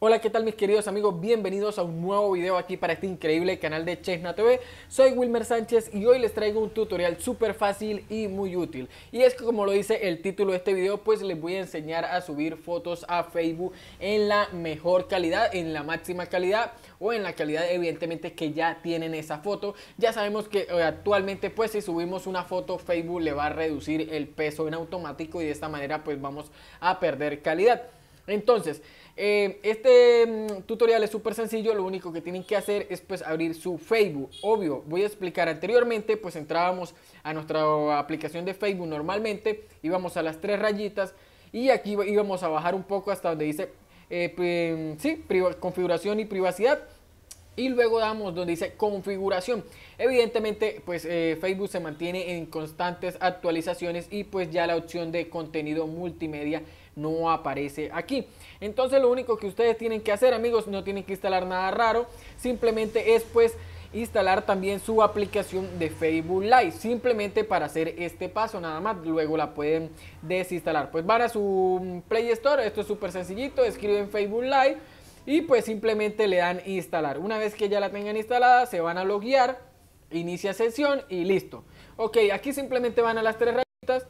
Hola, ¿qué tal mis queridos amigos? Bienvenidos a un nuevo video aquí para este increíble canal de Chesna TV. Soy Wilmer Sánchez y hoy les traigo un tutorial súper fácil y muy útil. Y es que como lo dice el título de este video, pues les voy a enseñar a subir fotos a Facebook en la mejor calidad, en la máxima calidad o en la calidad evidentemente que ya tienen esa foto. Ya sabemos que eh, actualmente pues si subimos una foto Facebook le va a reducir el peso en automático y de esta manera pues vamos a perder calidad. Entonces, eh, este mm, tutorial es súper sencillo, lo único que tienen que hacer es pues abrir su Facebook. Obvio, voy a explicar anteriormente, pues entrábamos a nuestra aplicación de Facebook normalmente, íbamos a las tres rayitas y aquí íbamos a bajar un poco hasta donde dice eh, sí, configuración y privacidad y luego damos donde dice configuración. Evidentemente, pues eh, Facebook se mantiene en constantes actualizaciones y pues ya la opción de contenido multimedia no aparece aquí. Entonces lo único que ustedes tienen que hacer, amigos, no tienen que instalar nada raro. Simplemente es pues instalar también su aplicación de Facebook Live simplemente para hacer este paso nada más luego la pueden desinstalar pues van a su mm, Play Store esto es súper sencillito escriben Facebook Live y pues simplemente le dan instalar. Una vez que ya la tengan instalada, se van a loguear, inicia sesión y listo. Ok, aquí simplemente van a las tres rayitas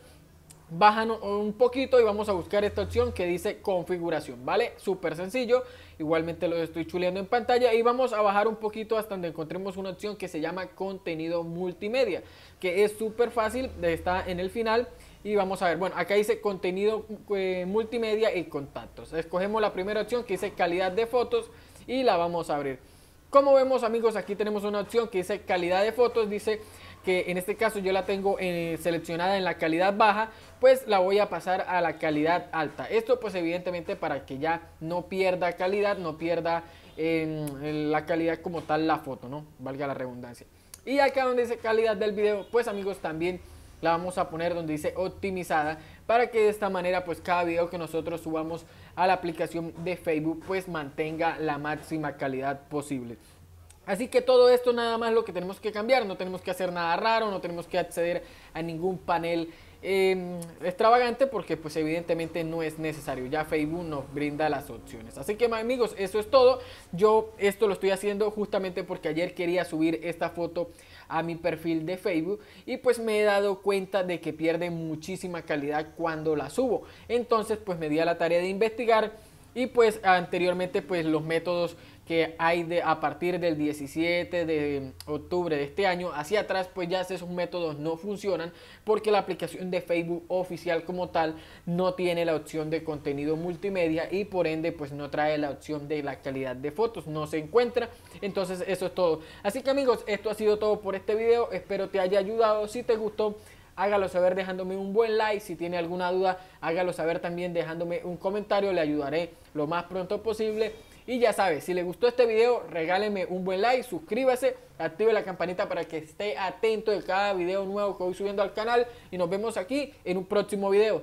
bajan un poquito y vamos a buscar esta opción que dice configuración, ¿vale? Súper sencillo, igualmente lo estoy chuleando en pantalla y vamos a bajar un poquito hasta donde encontremos una opción que se llama contenido multimedia, que es súper fácil, está en el final y vamos a ver, bueno, acá dice contenido eh, multimedia y contactos, escogemos la primera opción que dice calidad de fotos y la vamos a abrir. Como vemos amigos, aquí tenemos una opción que dice calidad de fotos, dice que en este caso yo la tengo eh, seleccionada en la calidad baja, pues la voy a pasar a la calidad alta. Esto pues evidentemente para que ya no pierda calidad, no pierda em, la calidad como tal la foto, ¿no? Valga la redundancia. Y acá donde dice calidad del video, pues amigos también la vamos a poner donde dice optimizada para que de esta manera pues cada video que nosotros subamos a la aplicación de Facebook pues mantenga la máxima calidad posible. Así que todo esto nada más lo que tenemos que cambiar, no tenemos que hacer nada raro, no tenemos que acceder a ningún panel Em, extravagante porque pues evidentemente no es necesario. Ya Facebook nos brinda las opciones. Así que amigos, eso es todo. Yo esto lo estoy haciendo justamente porque ayer quería subir esta foto a mi perfil de Facebook y pues me he dado cuenta de que pierde muchísima calidad cuando la subo. Entonces pues me di a la tarea de investigar y pues anteriormente pues los métodos que hay de, a partir del 17 de octubre de este año hacia atrás, pues ya esos métodos no funcionan porque la aplicación de Facebook oficial como tal no tiene la opción de contenido multimedia y por ende pues no trae la opción de la calidad de fotos, no se encuentra. Entonces eso es todo. Así que amigos, esto ha sido todo por este video, espero te haya ayudado, si te gustó hágalo saber dejándome un buen like. Si tiene alguna duda, hágalo saber también dejándome un comentario. Le ayudaré lo más pronto posible. Y ya sabes, si le gustó este video, regáleme un buen like, suscríbase, active la campanita para que esté atento de cada video nuevo que voy subiendo al canal. Y nos vemos aquí en un próximo video.